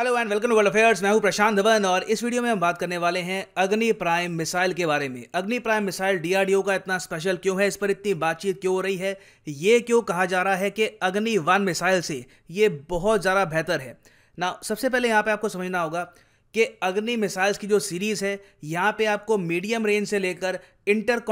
hello and welcome to world affairs मैं हूं प्रशांत धवन और इस वीडियो में हम बात करने वाले हैं अग्नि प्राइम मिसाइल के बारे में अग्नि प्राइम मिसाइल डीआरडीओ का इतना स्पेशल क्यों है इस पर इतनी बातचीत क्यों हो रही है ये क्यों कहा जा रहा है कि अग्नि वन मिसाइल से ये बहुत ज़्यादा बेहतर है ना सबसे पहले यहाँ पर आपको समझना होगा कि अग्नि मिसाइल्स की जो सीरीज़ है यहाँ पर आपको मीडियम रेंज से लेकर इंटर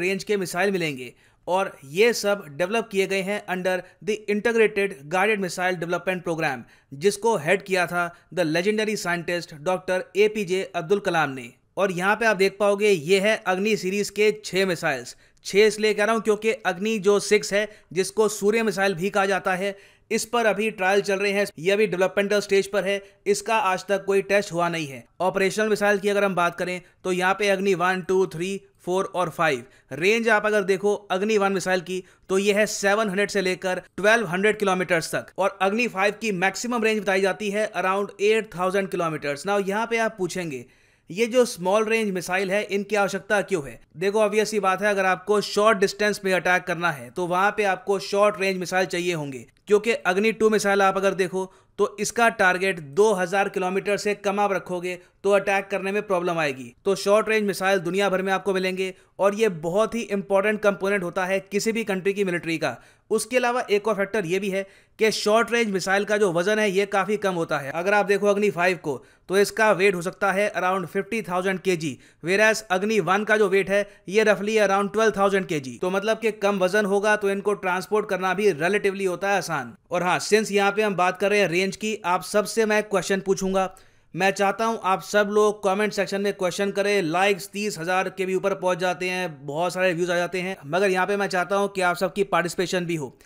रेंज के मिसाइल मिलेंगे और ये सब डेवलप किए गए हैं under the integrated guided missile development programme जिसको हेड किया था the legendary scientist doctor A P J Abdul Kalam ने और यहाँ पे आप देख पाओगे ये है अग्नि सीरीज के छः मिसाइल्स छः इसलिए कह रहा हूँ क्योंकि अग्नि जो सिक्स है जिसको सूर्य मिसाइल भी कहा जाता है इस पर अभी ट्रायल चल रहे हैं यह अभी डेवलपमेंटल स्टेज पर है इसका आज तक कोई टेस्ट हुआ नहीं है ऑपरेशनल मिसाइल की अगर हम बात करें तो यहाँ पे Agni one two three four और फाइव रेंज आप अगर देखो अग्नि वन मिसाइल की तो यह है सेवन हंड्रेड से लेकर ट्वेल्व हंड्रेड किलोमीटर तक और अग्नि फाइव की मैक्सिमम रेंज बताई जाती है अराउंड एट थाउजेंड किलोमीटर्स ना यहाँ पे आप पूछेंगे ये जो स्मॉल रेंज मिसाइल है इनकी आवश्यकता क्यों है देखो ऑब्वियस ही बात है अगर आपको शॉर्ट डिस्टेंस पे अटैक करना है तो वहां पे आपको शॉर्ट रेंज मिसाइल चाहिए होंगे क्योंकि अग्नि टू मिसाइल आप अगर देखो तो इसका टारगेट 2000 किलोमीटर से कम आप रखोगे तो अटैक करने में प्रॉब्लम आएगी तो शॉर्ट रेंज मिसाइल दुनिया भर में आपको मिलेंगे और ये बहुत ही इंपॉर्टेंट कंपोनेंट होता है किसी भी कंट्री की मिलिट्री का उसके अलावा एक और फैक्टर ये भी है कि शॉर्ट रेंज मिसाइल का जो वजन है ये काफ़ी कम होता है अगर आप देखो अग्नि फाइव को तो इसका वेट हो सकता है अराउंड 50,000 थाउजेंड के जी वेराज अग्नि वन का जो वेट है ये रफली अराउंड ट्वेल्व थाउजेंड के जी तो मतलब कि कम वजन होगा तो इनको ट्रांसपोर्ट करना भी रिलेटिवली होता है आसान और हाँ सिंस यहाँ पे हम बात कर रहे हैं रेंज की आप सबसे मैं क्वेश्चन पूछूंगा मैं चाहता हूं आप सब लोग कमेंट सेक्शन में क्वेश्चन करें लाइक्स तीस हज़ार के भी ऊपर पहुंच जाते हैं बहुत सारे व्यूज आ जाते हैं मगर यहां पे मैं चाहता हूं कि आप सबकी पार्टिसिपेशन भी हो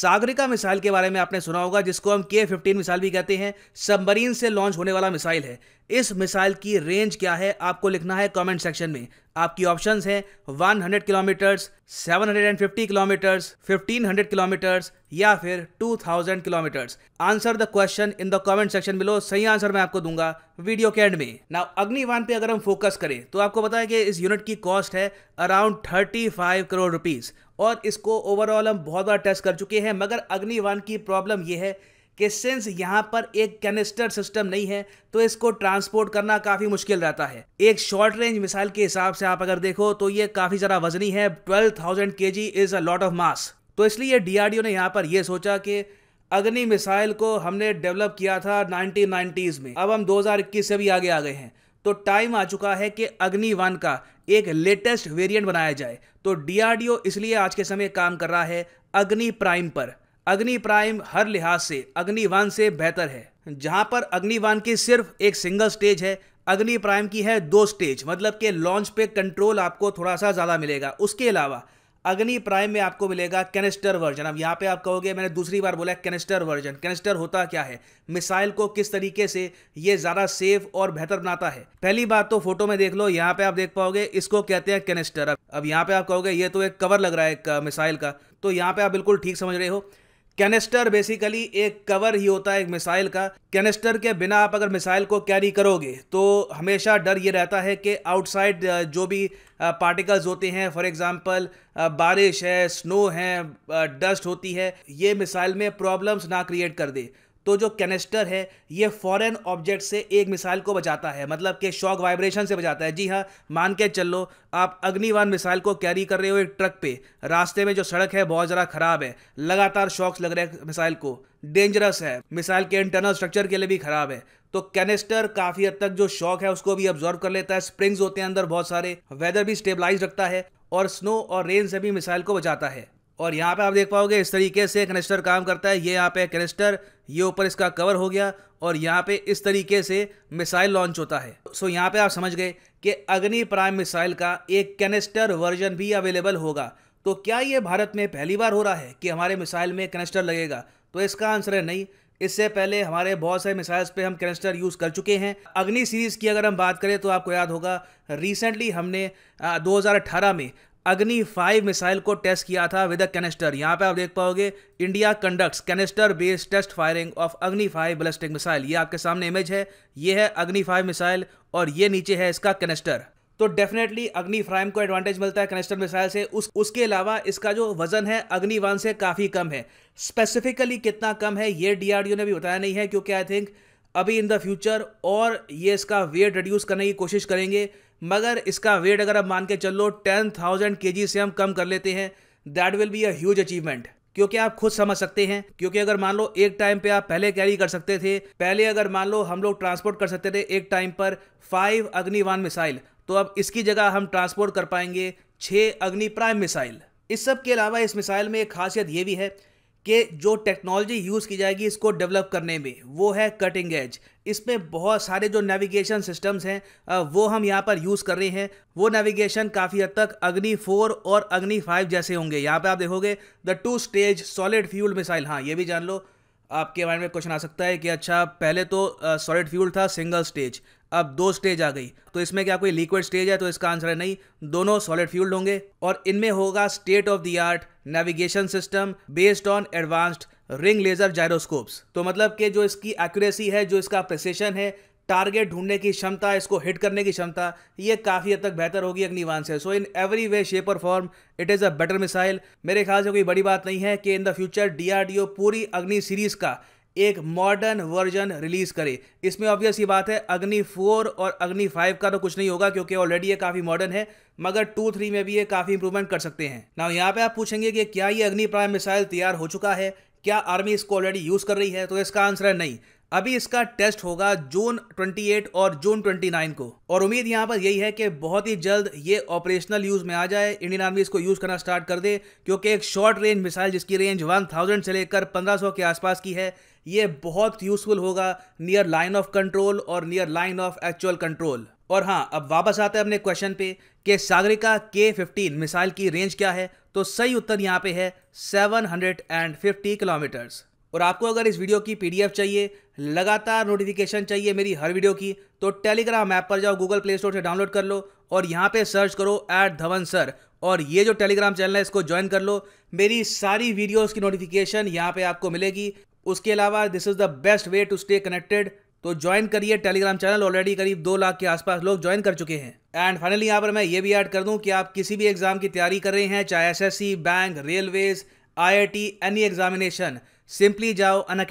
सागरिका मिसाइल के बारे में आपने सुना होगा जिसको हम के फिफ्टीन मिसाइल भी कहते हैं सबमरीन से लॉन्च होने वाला मिसाइल है इस मिसाइल की रेंज क्या है आपको लिखना है कमेंट सेक्शन में आपकी ऑप्शंस हैं 100 किलोमीटर्स 750 किलोमीटर्स 1500 किलोमीटर्स या फिर 2000 kilometres answer the question in the comment section below सही आंसर मैं आपको दूंगा वीडियो के एंड में ना अग्निवान पे अगर हम फोकस करें तो आपको बताया कि इस यूनिट की कॉस्ट है अराउंड 35 करोड़ रुपीज और इसको ओवरऑल हम बहुत बार टेस्ट कर चुके हैं मगर अग्निवान की प्रॉब्लम यह है कि सिंस यहाँ पर एक कैनिस्टर सिस्टम नहीं है तो इसको ट्रांसपोर्ट करना काफ़ी मुश्किल रहता है एक शॉर्ट रेंज मिसाइल के हिसाब से आप अगर देखो तो ये काफ़ी ज़रा वजनी है twelve thousand K G is a lot of mass तो इसलिए डी ने यहाँ पर यह सोचा कि अग्नि मिसाइल को हमने डेवलप किया था नाइनटीन में अब हम दो से भी आगे आ गए हैं तो टाइम आ चुका है कि अग्नि वन का एक लेटेस्ट वेरिएंट बनाया जाए तो डीआरडीओ इसलिए आज के समय काम कर रहा है अग्नि प्राइम पर अग्नि प्राइम हर लिहाज से अग्निवान से बेहतर है जहां पर अग्निवान की सिर्फ एक सिंगल स्टेज है अग्नि प्राइम की है दो स्टेज मतलब के लॉन्च पे कंट्रोल आपको थोड़ा सा ज़्यादा मिलेगा उसके अलावा अग्नि प्राइम में आपको मिलेगा कैनिस्टर वर्जन अब यहाँ पे आप कहोगे मैंने दूसरी बार बोला कैनिस्टर वर्जन कैनिस्टर होता क्या है मिसाइल को किस तरीके से ये ज़्यादा सेफ और बेहतर बनाता है पहली बात तो फोटो में देख लो यहाँ पे आप देख पाओगे इसको कहते हैं कैनिस्टर अब यहाँ पे आप कहोगे ये तो एक कवर लग रहा है मिसाइल का तो यहाँ पे आप बिल्कुल ठीक समझ रहे हो कैनेस्टर बेसिकली एक कवर ही होता है एक मिसाइल का कैनेस्टर के बिना आप अगर मिसाइल को कैरी करोगे तो हमेशा डर ये रहता है कि आउटसाइड जो भी पार्टिकल्स होते हैं फॉर एग्जांपल बारिश है स्नो है डस्ट होती है ये मिसाइल में प्रॉब्लम्स ना क्रिएट कर दे तो जो कैनेस्टर है ये फॉरेन ऑब्जेक्ट से एक मिसाइल को बचाता है मतलब कि शॉक वाइब्रेशन से बचाता है जी हाँ मान के चलो आप अग्निवान मिसाइल को कैरी कर रहे हो एक ट्रक पे रास्ते में जो सड़क है बहुत ज़रा ख़राब है लगातार शॉक्स लग रहे हैं मिसाइल को डेंजरस है मिसाइल के इंटरनल स्ट्रक्चर के लिए भी ख़राब है तो कैनेस्टर काफ़ी हद तक जो शॉक है उसको भी ऑब्जॉर्व कर लेता है स्प्रिंग्स होते हैं अंदर बहुत सारे वेदर भी स्टेबलाइज रखता है और स्नो और रेन से भी मिसाइल को बचाता है और यहाँ पे आप देख पाओगे इस तरीके से कनेस्टर काम करता है ये यहाँ पे कनेस्टर ये ऊपर इसका कवर हो गया और यहाँ पे इस तरीके से मिसाइल लॉन्च होता है सो यहाँ पे आप समझ गए कि अग्नि प्राइम मिसाइल का एक कैनेस्टर वर्जन भी अवेलेबल होगा तो क्या ये भारत में पहली बार हो रहा है कि हमारे मिसाइल में कनेस्टर लगेगा तो इसका आंसर है नहीं इससे पहले हमारे बहुत सारे मिसाइल्स पे हम कैनेस्टर यूज़ कर चुके हैं अग्नि सीरीज़ की अगर हम बात करें तो आपको याद होगा रिसेंटली हमने 2018 में अग्नि फाइव मिसाइल को टेस्ट किया था विद अ कैनिस्टर यहाँ पे आप देख पाओगे India conducts canister based test firing of Agni five ballistic missile ये आपके सामने इमेज है ये है अग्नि फाइव मिसाइल और ये नीचे है इसका कैनेस्टर तो डेफिनेटली अग्नि फ्राइम को एडवांटेज मिलता है कनेस्टर मिसाइल से उस उसके अलावा इसका जो वजन है अग्नि वन से काफ़ी कम है स्पेसिफिकली कितना कम है ये डीआरडीओ ने भी बताया नहीं है क्योंकि आई थिंक अभी इन द फ्यूचर और ये इसका वेट रिड्यूस करने की कोशिश करेंगे मगर इसका वेट अगर आप मान के चलो टेन थाउजेंड के से हम कम कर लेते हैं that will be a huge achievement क्योंकि आप खुद समझ सकते हैं क्योंकि अगर मान लो एक टाइम पे आप पहले कैरी कर सकते थे पहले अगर मान लो हम लोग ट्रांसपोर्ट कर सकते थे एक टाइम पर फाइव अग्नि वन मिसाइल तो अब इसकी जगह हम ट्रांसपोर्ट कर पाएंगे छः अग्नि प्राइम मिसाइल इस सब के अलावा इस मिसाइल में एक खासियत ये भी है कि जो टेक्नोलॉजी यूज़ की जाएगी इसको डेवलप करने में वो है कटिंग एज इसमें बहुत सारे जो नेविगेशन सिस्टम्स हैं वो हम यहाँ पर यूज़ कर रहे हैं वो नेविगेशन काफ़ी हद तक अग्नि फोर और अग्नि फाइव जैसे होंगे यहाँ पे आप देखोगे the two stage solid fuel missile हाँ ये भी जान लो आपके माइंड में क्वेश्चन आ सकता है कि अच्छा पहले तो सॉलिड फ्यूल था सिंगल स्टेज अब दो स्टेज आ गई तो इसमें क्या कोई लिक्विड स्टेज है तो इसका आंसर है नहीं दोनों सॉलिड फ्यूल्ड होंगे और इनमें होगा state of the art navigation system based on advanced ring laser gyroscopes तो मतलब कि जो इसकी एक्यूरेसी है जो इसका प्रसेशन है टारगेट ढूंढने की क्षमता इसको हिट करने की क्षमता ये काफ़ी हद तक बेहतर होगी अग्निवान से so in every way shape और form it is a better missile मेरे ख्याल से कोई बड़ी बात नहीं है कि इन द फ्यूचर डीआरडीओ पूरी अग्नि सीरीज का एक मॉडर्न वर्जन रिलीज करे इसमें ऑब्वियस ये बात है अग्नि फोर और अग्नि फाइव का तो कुछ नहीं होगा क्योंकि ऑलरेडी ये काफ़ी मॉडर्न है मगर टू थ्री में भी ये काफ़ी इंप्रूवमेंट कर सकते हैं ना यहाँ पे आप पूछेंगे कि क्या ये अग्नि प्राइम मिसाइल तैयार हो चुका है क्या आर्मी इसको ऑलरेडी यूज़ कर रही है तो इसका आंसर है नहीं अभी इसका टेस्ट होगा जून 28 और जून 29 को और उम्मीद यहाँ पर यही है कि बहुत ही जल्द ये ऑपरेशनल यूज़ में आ जाए इंडियन आर्मी इसको यूज़ करना स्टार्ट कर दे क्योंकि एक शॉर्ट रेंज मिसाइल जिसकी रेंज 1000 से लेकर 1500 के आसपास की है ये बहुत यूजफुल होगा नियर लाइन ऑफ कंट्रोल और near line of actual control और हाँ अब वापस आते हैं अपने क्वेश्चन पे कि सागरिका के फिफ्टीन मिसाइल की रेंज क्या है तो सही उत्तर यहाँ पे है seven hundred and fifty kilometres और आपको अगर इस वीडियो की पीडीएफ चाहिए लगातार नोटिफिकेशन चाहिए मेरी हर वीडियो की तो टेलीग्राम ऐप पर जाओ गूगल प्ले स्टोर से डाउनलोड कर लो और यहाँ पे सर्च करो एट धवन सर और ये जो टेलीग्राम चैनल है इसको ज्वाइन कर लो मेरी सारी वीडियोस की नोटिफिकेशन यहाँ पे आपको मिलेगी उसके अलावा this is the best way to stay connected तो ज्वाइन करिए टेलीग्राम चैनल ऑलरेडी करीब दो लाख के आसपास लोग ज्वाइन कर चुके हैं एंड फाइनली यहाँ पर मैं ये भी ऐड कर दूँ कि आप किसी भी एग्ज़ाम की तैयारी कर रहे हैं चाहे एस बैंक रेलवेज आई एनी एग्जामिनेशन सिंपली जाओ अन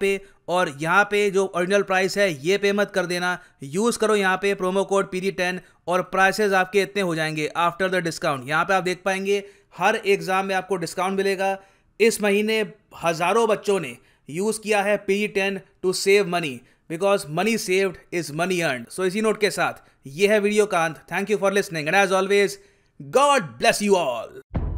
पे और यहाँ पे जो ओरिजिनल प्राइस है ये पे मत कर देना यूज़ करो यहाँ पे प्रोमो कोड पी टेन और प्राइसेज आपके इतने हो जाएंगे आफ्टर द डिस्काउंट यहाँ पे आप देख पाएंगे हर एग्ज़ाम में आपको डिस्काउंट मिलेगा इस महीने हज़ारों बच्चों ने यूज़ किया है P ten to save money because money saved is money earn so इसी नोट के साथ ये है वीडियो का अंत thank you for listening and as always God bless you all